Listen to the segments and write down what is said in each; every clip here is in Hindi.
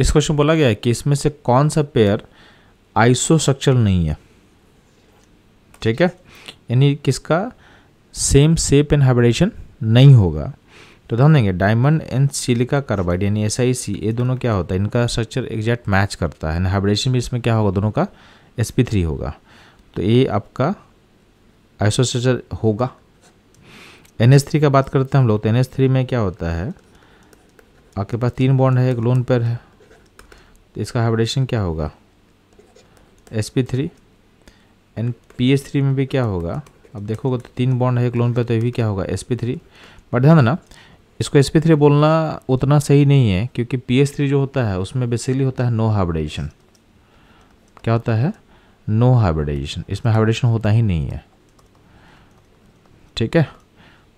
इस क्वेश्चन बोला गया है कि इसमें से कौन सा पेयर आइसोस्ट्रक्चर नहीं है ठीक है यानी किसका सेम सेप एंड हाइब्रिडेशन नहीं होगा तो ध्यान देंगे डायमंड एंड सिलिका कार्बाइड यानी एस आई सी ये दोनों क्या होता है इनका स्ट्रक्चर एग्जैक्ट मैच करता है हाइब्रिडेशन भी इसमें क्या होगा दोनों का एस पी थ्री होगा तो ये आपका आइसोस्ट्रक्चर होगा एन एस थ्री का बात करते हैं हम लोग तो एन एस थ्री में क्या होता है आपके पास तीन बॉन्ड है एक लोन पेयर है तो इसका हाइब्रिडेशन क्या होगा S P three and P H three में भी क्या होगा अब देखोगे तो तीन बॉन्ड है क्लोन पे तो ये भी क्या होगा एस पी थ्री बट ध्यान देना इसको एस पी थ्री बोलना उतना सही नहीं है क्योंकि पी एच थ्री जो होता है उसमें बेसिकली होता है नो हाइब्रिडेशन क्या होता है नो हाइब्रिडाइजेशन इसमें हाइब्रिडेशन होता ही नहीं है ठीक है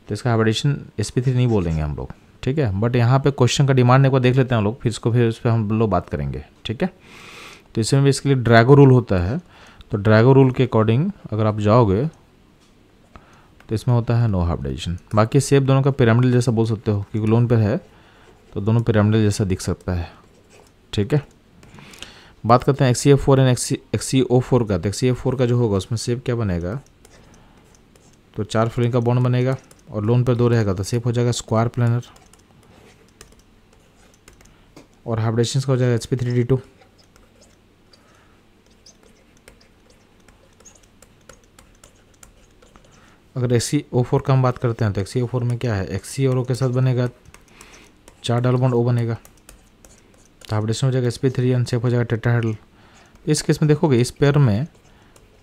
तो इसका हाइब्रिडेशन एस पी थ्री नहीं बोलेंगे हम लोग ठीक है बट यहाँ पे क्वेश्चन का डिमांड एक बार देख लेते हैं हम लोग फिर इसको फिर उस पर हम लोग बात करेंगे ठीक है तो इसमें बेसिकली ड्रैगो रूल होता है तो ड्रैगो रूल के अकॉर्डिंग अगर आप जाओगे तो इसमें होता है नो हाफ डाइजेशन बाकी सेब दोनों का पिरामिडल जैसा बोल सकते हो क्योंकि लोन पर है तो दोनों पिरामिडल जैसा दिख सकता है ठीक है बात करते हैं X E F four and X X E O four का तो एक्सी एफ फोर का जो होगा उसमें सेब क्या बनेगा तो चार फ्लोरिंग का बॉन्ड बनेगा और लोन पर दो रहेगा तो सेफ हो जाएगा स्क्वायर प्लानर और हाइब्रेशन का हो जाएगा H P three D two अगर एक्सी ओ फोर का हम बात करते हैं तो एक्सी ओ फोर में क्या है एक्सी और ओ के साथ बनेगा चार डबल बॉन्ड ओ बनेगा तो हाइब्रेशन हो जाएगा एस पी थ्री अनसेफ हो जाएगा टेटा हेडल इस केस में देखोगे इस पेयर में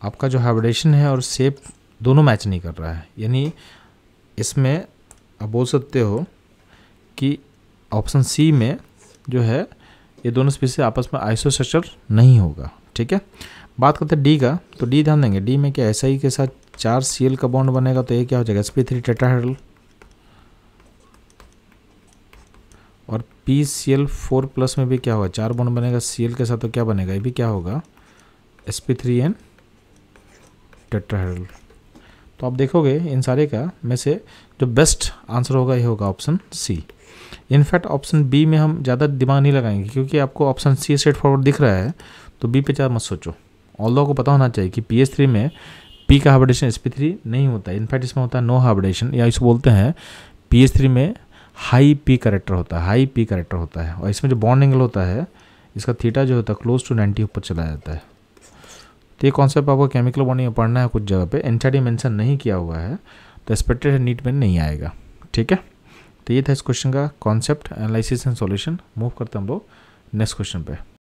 आपका जो हाइब्रेशन है और सेप दोनों मैच नहीं कर रहा है यानी इसमें आप बोल सकते हो कि ऑप्शन सी में जो है ये दोनों स्पीसी आपस में आइसोस्ट्रक्चर नहीं होगा ठीक है बात करते हैं डी का तो डी ध्यान देंगे डी में क्या एस के साथ चार सी का बॉन्ड बनेगा तो ये क्या हो जाएगा एस पी थ्री टेट्राहेड्रल और P C L four plus में भी क्या होगा चार बॉन्ड बनेगा सी एल के साथ तो क्या बनेगा ये भी क्या होगा S P three and tetrahedral तो आप देखोगे इन सारे का में से जो बेस्ट आंसर होगा ये होगा option C in fact option B में हम ज़्यादा दिमाग नहीं लगाएंगे क्योंकि आपको ऑप्शन सी स्ट्रेट फॉरवर्ड दिख रहा है तो बी पे ज़्यादा मत सोचो ऑल को पता होना चाहिए कि पी एस थ्री में पी का हाइब्रिडेशन एस पी थ्री नहीं होता है इनफैक्ट इसमें होता है नो हाइब्रिडेशन या इसको बोलते हैं पी एच थ्री में हाई पी करेक्टर होता है हाई पी करेक्टर होता है और इसमें जो बॉन्ड एंगल होता है इसका थीटा जो होता है क्लोज टू नाइन्टी ऊपर चला जाता है तो ये कॉन्सेप्ट आपको केमिकल बॉन्डिंग में पढ़ना है कुछ जगह पे एनसीआरटी मेंशन नहीं किया हुआ है तो एक्सपेक्टेड नीट में नहीं आएगा ठीक है तो ये था इस क्वेश्चन का concept analysis and solution move करते हम लोग नेक्स्ट क्वेश्चन पे